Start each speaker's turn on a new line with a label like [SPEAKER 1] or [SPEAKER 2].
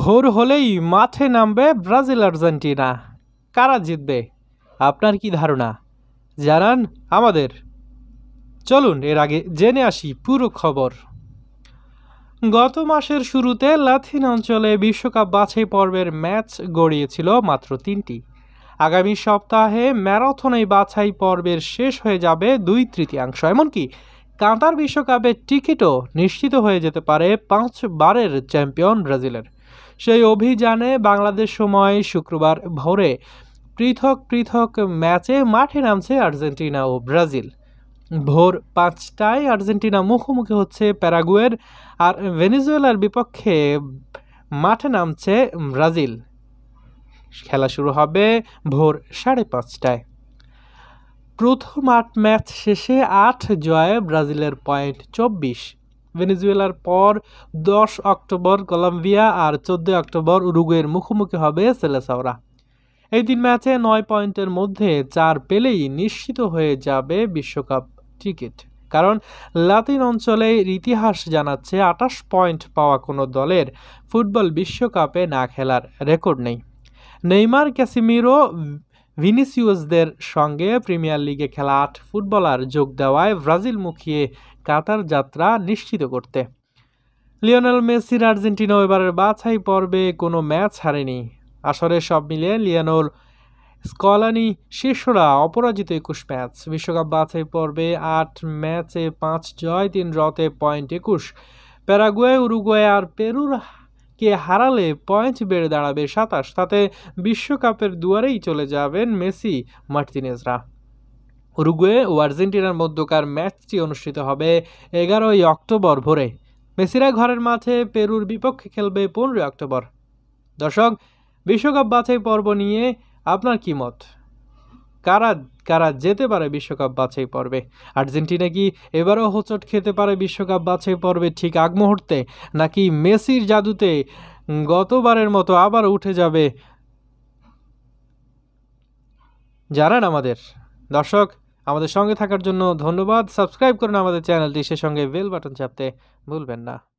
[SPEAKER 1] ভোর হলেই মাঠে নামবে ব্রাজিল আর্জেন্টিনা কারা জিতবে আপনার কি ধারণা জানান আমাদের চলুন এর আগে জেনে আসি পুরো খবর গত মাসের শুরুতে লাথিন অঞ্চলে বিশ্বকাপ বাছাই পর্বের ম্যাচ গড়িয়েছিল মাত্র তিনটি আগামী সপ্তাহে ম্যারাথনে বাছাই পর্বের শেষ হয়ে যাবে দুই তৃতীয়াংশ এমনকি কাতার বিশ্বকাপের টিকিটও নিশ্চিত হয়ে যেতে পারে পাঁচ বারের চ্যাম্পিয়ন ব্রাজিলের সেই অভিযানে বাংলাদেশ সময় শুক্রবার ভোরে পৃথক পৃথক ম্যাচে মাঠে নামছে আর্জেন্টিনা ও ব্রাজিল ভোর পাঁচটায় আর্জেন্টিনা মুখোমুখি হচ্ছে প্যারাগুয়ের আর ভেনিজুয়েলার বিপক্ষে মাঠে নামছে ব্রাজিল খেলা শুরু হবে ভোর সাড়ে পাঁচটায় প্রথম আট ম্যাচ শেষে আট জয়ে ব্রাজিলের পয়েন্ট চব্বিশ ভেনেজুয়েলার পর দশ অক্টোবর কলম্বিয়া আর চোদ্দই অক্টোবর উরুগুয়ের মুখোমুখি হবে সেলেসাওরা এই তিন ম্যাচে নয় পয়েন্টের মধ্যে চার পেলেই নিশ্চিত হয়ে যাবে বিশ্বকাপ টিকিট কারণ লাতিন অঞ্চলে ইতিহাস জানাচ্ছে আটাশ পয়েন্ট পাওয়া কোনো দলের ফুটবল বিশ্বকাপে না খেলার রেকর্ড নেই নেইমার ক্যাসিমিরো ভিনিসিউসদের সঙ্গে প্রিমিয়ার লিগে খেলা আট ফুটবলার যোগ দেওয়ায় ব্রাজিল মুখিয়ে কাতার যাত্রা নিশ্চিত করতে লিওনেল মেসির আর্জেন্টিনা এবারের বাছাই পর্বে কোনো ম্যাচ হারেনি আসরে সব মিলিয়ে লিওনেল স্কলানি শীর্ষরা অপরাজিত একুশ ম্যাচ বিশ্বকাপ বাছাই পর্বে আট ম্যাচে পাঁচ জয় তিন রতে পয়েন্ট একুশ প্যারাগুয়ে উরুগুয়ে আর পেরুর কে হারালে পয়েন্ট বেড়ে দাঁড়াবে সাতাশ তাতে বিশ্বকাপের দুয়ারেই চলে যাবেন মেসি মার্টিনেজরা উরুগুয়ে ও আর্জেন্টিনার মধ্যকার ম্যাচটি অনুষ্ঠিত হবে এগারোই অক্টোবর ভোরে মেসিরা ঘরের মাঠে পেরুর বিপক্ষে খেলবে পনেরোই অক্টোবর দর্শক বিশ্বকাপ বাছাই পর্ব নিয়ে আপনার কি মত কারা কারা যেতে পারে বিশ্বকাপ বাছাই পর্বে আর্জেন্টিনা কি এবারও হোঁচট খেতে পারে বিশ্বকাপ বাছাই পর্বে ঠিক আগ মুহূর্তে নাকি মেসির জাদুতে গতবারের মতো আবার উঠে যাবে জানান আমাদের দর্শক আমাদের সঙ্গে থাকার জন্য ধন্যবাদ সাবস্ক্রাইব করুন আমাদের চ্যানেলটি সে সঙ্গে বেল বাটন চাপতে ভুলবেন না